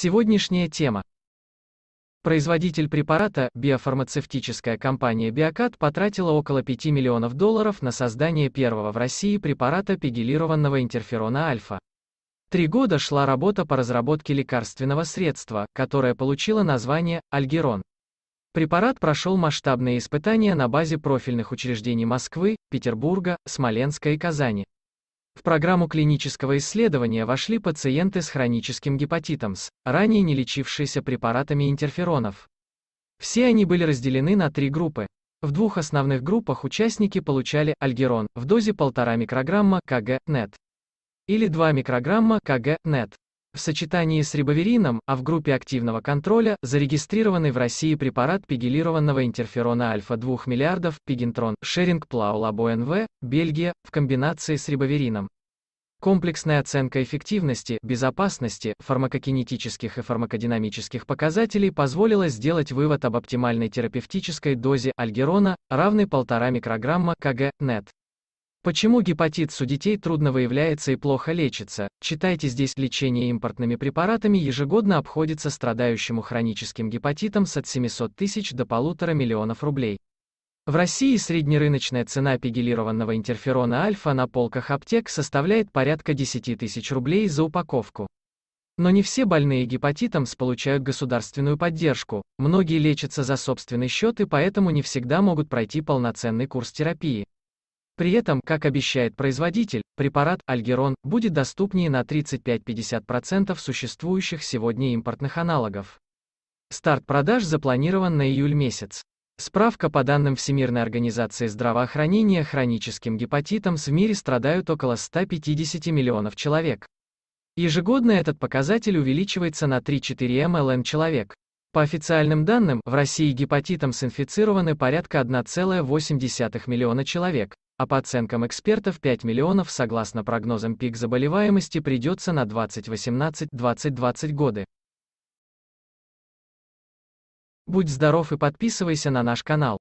Сегодняшняя тема. Производитель препарата, биофармацевтическая компания «Биокат» потратила около 5 миллионов долларов на создание первого в России препарата пегилированного интерферона альфа. Три года шла работа по разработке лекарственного средства, которое получило название «Альгерон». Препарат прошел масштабные испытания на базе профильных учреждений Москвы, Петербурга, Смоленска и Казани. В программу клинического исследования вошли пациенты с хроническим гепатитом С, ранее не лечившиеся препаратами интерферонов. Все они были разделены на три группы. В двух основных группах участники получали альгерон в дозе 1,5 микрограмма кг нет или 2 микрограмма кг нет. В сочетании с рибоверином, а в группе активного контроля, зарегистрированный в России препарат пегилированного интерферона альфа-2 миллиардов, пигентрон, шеринг плаулабо-НВ, Бельгия, в комбинации с рибоверином. Комплексная оценка эффективности, безопасности, фармакокинетических и фармакодинамических показателей позволила сделать вывод об оптимальной терапевтической дозе альгерона, равной 1,5 микрограмма кг, нет. Почему гепатит у детей трудно выявляется и плохо лечится? Читайте здесь лечение импортными препаратами ежегодно обходится страдающему хроническим гепатитом с от 700 тысяч до полутора миллионов рублей. В России среднерыночная цена пегилированного интерферона альфа на полках аптек составляет порядка 10 тысяч рублей за упаковку. Но не все больные гепатитом С получают государственную поддержку, многие лечатся за собственный счет и поэтому не всегда могут пройти полноценный курс терапии. При этом, как обещает производитель, препарат Альгерон будет доступнее на 35-50% существующих сегодня импортных аналогов. Старт продаж запланирован на июль месяц. Справка по данным Всемирной организации здравоохранения хроническим гепатитом в мире страдают около 150 миллионов человек. Ежегодно этот показатель увеличивается на 3-4 млн человек. По официальным данным, в России гепатитом синфицированы порядка 1,8 миллиона человек, а по оценкам экспертов 5 миллионов согласно прогнозам пик заболеваемости придется на 2018-2020 годы. Будь здоров и подписывайся на наш канал.